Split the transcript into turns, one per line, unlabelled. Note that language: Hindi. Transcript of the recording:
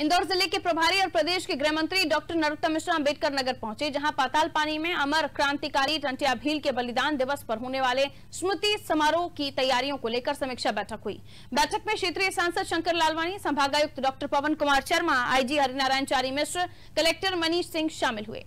इंदौर जिले के प्रभारी और प्रदेश के गृह मंत्री डॉक्टर नरोत्तम मिश्रा अम्बेडकर नगर पहुंचे जहां पाताल पानी में अमर क्रांतिकारी टंटिया भील के बलिदान दिवस पर होने वाले स्मृति समारोह की तैयारियों को लेकर समीक्षा बैठक हुई बैठक में क्षेत्रीय सांसद शंकर लालवानी संभागायुक्त doctor Pawan Kumar Sharma IG Harinarayan Chari Mishra collector Manish Singh शामिल हुए